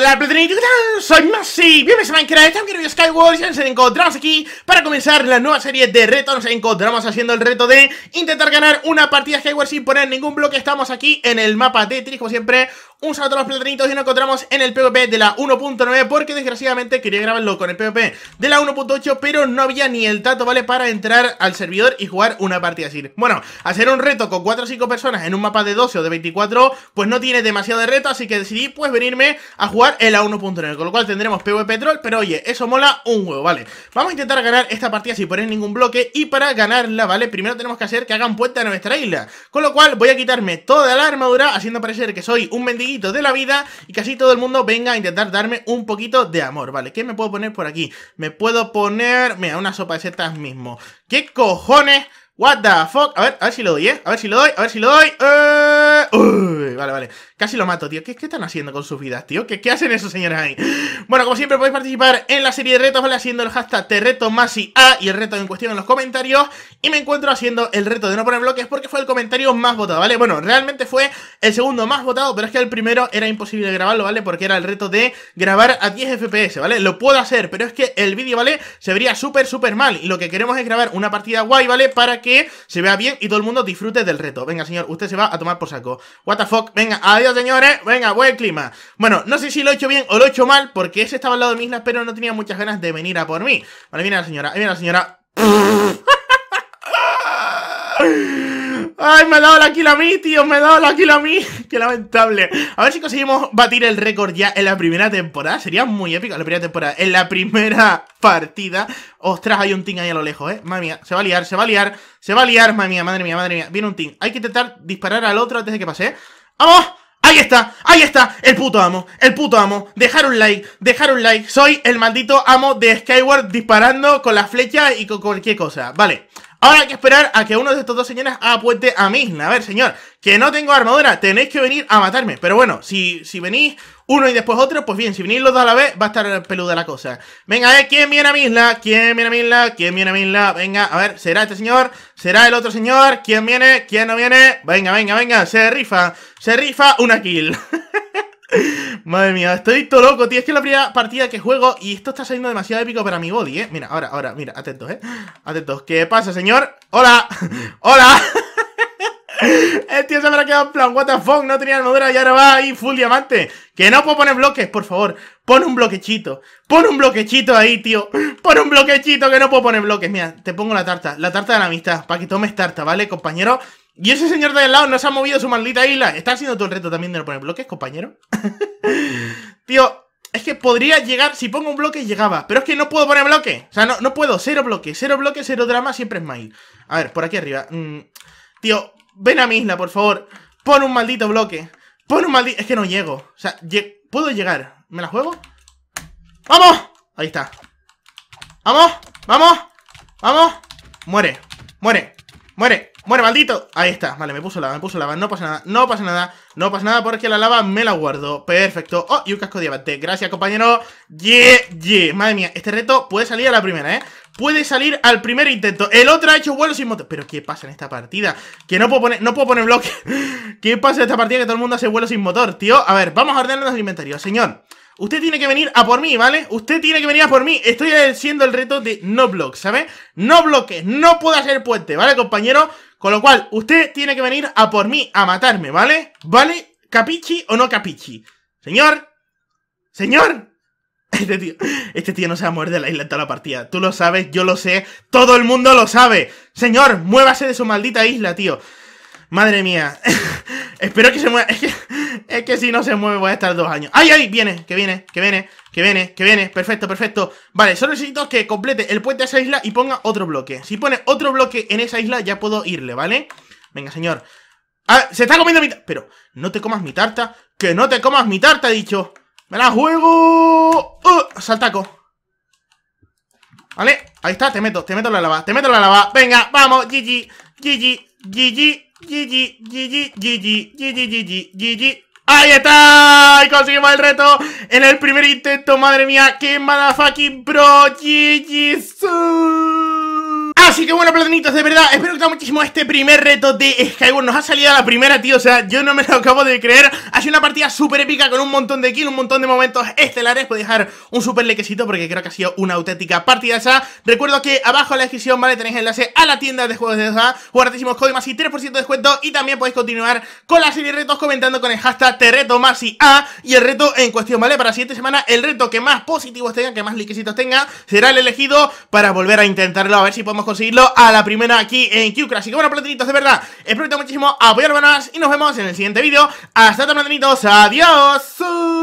la ¿Qué soy Masi, bienvenidos a Minecraft, bienvenidos en Skyward y nos encontramos aquí para comenzar la nueva serie de retos Nos encontramos haciendo el reto de intentar ganar una partida Skyward sin poner ningún bloque Estamos aquí en el mapa de Tetris, como siempre, un saludo a los platanitos y nos encontramos en el PvP de la 1.9 Porque desgraciadamente quería grabarlo con el PvP de la 1.8 Pero no había ni el dato, ¿vale? Para entrar al servidor y jugar una partida así Bueno, hacer un reto con 4 o 5 personas en un mapa de 12 o de 24 Pues no tiene demasiado de reto, así que decidí pues venirme a jugar en la 1.9 Con lo cual tendremos PvP troll, pero oye, eso mola un huevo, ¿vale? Vamos a intentar ganar esta partida sin poner ningún bloque Y para ganarla, ¿vale? Primero tenemos que hacer que hagan puente a nuestra isla Con lo cual voy a quitarme toda la armadura haciendo parecer que soy un mendigo de la vida y casi todo el mundo venga a intentar darme un poquito de amor, ¿vale? ¿Qué me puedo poner por aquí? Me puedo poner, mira, una sopa de setas mismo. ¿Qué cojones? What the fuck? A ver, a ver si lo doy, ¿eh? A ver si lo doy, a ver si lo doy. Eh, uh vale, vale. Casi lo mato, tío. ¿Qué, qué están haciendo con sus vidas, tío? ¿Qué, ¿Qué, hacen esos señores ahí? Bueno, como siempre podéis participar en la serie de retos, ¿vale? Haciendo el hashtag te reto más y y el reto en cuestión en los comentarios. Y me encuentro haciendo el reto de no poner bloques porque fue el comentario más votado, ¿vale? Bueno, realmente fue el segundo más votado, pero es que el primero era imposible grabarlo, ¿vale? Porque era el reto de grabar a 10 FPS, ¿vale? Lo puedo hacer, pero es que el vídeo, ¿vale? Se vería súper, súper mal. Y lo que queremos es grabar una partida guay, ¿vale? Para que se vea bien y todo el mundo disfrute del reto. Venga, señor, usted se va a tomar por saco. What the Venga, adiós señores. Venga, buen clima. Bueno, no sé si lo he hecho bien o lo he hecho mal, porque ese estaba al lado de mi pero no tenía muchas ganas de venir a por mí. Vale, viene la señora, ahí viene la señora. ¡Ay, me ha dado la kill a mí, tío! ¡Me ha dado la kill a mí! ¡Qué lamentable! A ver si conseguimos batir el récord ya en la primera temporada. Sería muy épico la primera temporada. En la primera partida. ¡Ostras, hay un team ahí a lo lejos, eh! ¡Madre mía! Se va a liar, se va a liar. Se va a liar, madre mía, madre mía, madre mía. Viene un team. Hay que intentar disparar al otro antes de que pase, ¡Vamos! ¡Oh! Ahí está, ahí está, el puto amo, el puto amo. Dejar un like, dejar un like. Soy el maldito amo de Skyward disparando con la flecha y con cualquier cosa. Vale. Ahora hay que esperar a que uno de estos dos señores apueste a Misna. A ver, señor, que no tengo armadura, tenéis que venir a matarme. Pero bueno, si, si venís uno y después otro, pues bien, si venís los dos a la vez, va a estar peluda la cosa. Venga, a ver, ¿quién viene a Misla? ¿Quién viene a Misla? ¿Quién viene a Misla? Venga, a ver, ¿será este señor? ¿Será el otro señor? ¿Quién viene? ¿Quién no viene? Venga, venga, venga, se rifa. Se rifa una kill. Madre mía, estoy todo loco, tío. Es que es la primera partida que juego y esto está saliendo demasiado épico para mi body, ¿eh? Mira, ahora, ahora, mira, atentos, ¿eh? Atentos. ¿Qué pasa, señor? ¡Hola! ¡Hola! El tío se me ha quedado en plan, what the fuck, no tenía armadura y ahora va ahí full diamante. Que no puedo poner bloques, por favor. Pon un bloquechito. Pon un bloquechito ahí, tío. Pon un bloquechito que no puedo poner bloques. Mira, te pongo la tarta. La tarta de la amistad, para que tomes tarta, ¿vale, compañero? Y ese señor de al lado no se ha movido su maldita isla. Está haciendo todo el reto también de no poner bloques, compañero. Tío, es que podría llegar, si pongo un bloque llegaba, pero es que no puedo poner bloque. O sea, no, no puedo, cero bloque, cero bloque, cero drama, siempre es mail. A ver, por aquí arriba. Mm. tío, ven a mi isla, por favor. Pon un maldito bloque. Pon un maldito... Es que no llego. O sea, puedo llegar. ¿Me la juego? ¡Vamos! Ahí está. ¡Vamos! ¡Vamos! ¡Vamos! Muere, muere. Muere, muere, maldito Ahí está, vale, me puso lava, me puso lava No pasa nada, no pasa nada, no pasa nada Porque la lava me la guardo, perfecto Oh, y un casco de diamante, gracias compañero Yeah, yeah, madre mía, este reto puede salir a la primera, eh Puede salir al primer intento El otro ha hecho vuelo sin motor Pero ¿qué pasa en esta partida? Que no puedo poner, no puedo poner bloque ¿Qué pasa en esta partida que todo el mundo hace vuelo sin motor, tío? A ver, vamos a ordenar los inventarios, señor Usted tiene que venir a por mí, ¿vale? Usted tiene que venir a por mí. Estoy haciendo el reto de no block, ¿sabes? No bloque, no puedo hacer puente, ¿vale, compañero? Con lo cual, usted tiene que venir a por mí, a matarme, ¿vale? ¿Vale? ¿Capichi o no capichi? Señor, señor, este tío, este tío no se va a de la isla en toda la partida. Tú lo sabes, yo lo sé, todo el mundo lo sabe. Señor, muévase de su maldita isla, tío. Madre mía. Espero que se mueva. Es que, si no se mueve voy a estar dos años. ¡Ay, ay! Viene, que viene, que viene, que viene, que viene. Perfecto, perfecto. Vale, solo necesito que complete el puente de esa isla y ponga otro bloque. Si pone otro bloque en esa isla ya puedo irle, ¿vale? Venga, señor. Ah, se está comiendo mi tarta. Pero, no te comas mi tarta. Que no te comas mi tarta, he dicho. ¡Me la juego! ¡Uh! Saltaco. ¿Vale? Ahí está, te meto, te meto la lava, te meto la lava. Venga, vamos, GG, GG, GG. GG, GG, GG, GG, GG, GG. ¡Ahí está! Y conseguimos el reto en el primer intento. Madre mía, qué motherfucking bro. GG. Así que bueno, platonitos, de verdad, espero que te muchísimo este primer reto de Skyward Nos ha salido a la primera, tío, o sea, yo no me lo acabo de creer Ha sido una partida súper épica con un montón de kills, un montón de momentos estelares Podéis dejar un súper likecito porque creo que ha sido una auténtica partida esa Recuerdo que abajo en la descripción, vale, tenéis enlace a la tienda de juegos de esa Guardadísimos códigos y 3% de descuento Y también podéis continuar con la serie de retos comentando con el hashtag te reto y A Y el reto en cuestión, vale, para la siguiente semana el reto que más positivos tenga, que más lequecitos tenga Será el elegido para volver a intentarlo, a ver si podemos conseguir Seguirlo a la primera aquí en QCrash Así que bueno, platinitos, de verdad, espero muchísimo apoyarme más y nos vemos en el siguiente vídeo. Hasta luego, platinitos, adiós.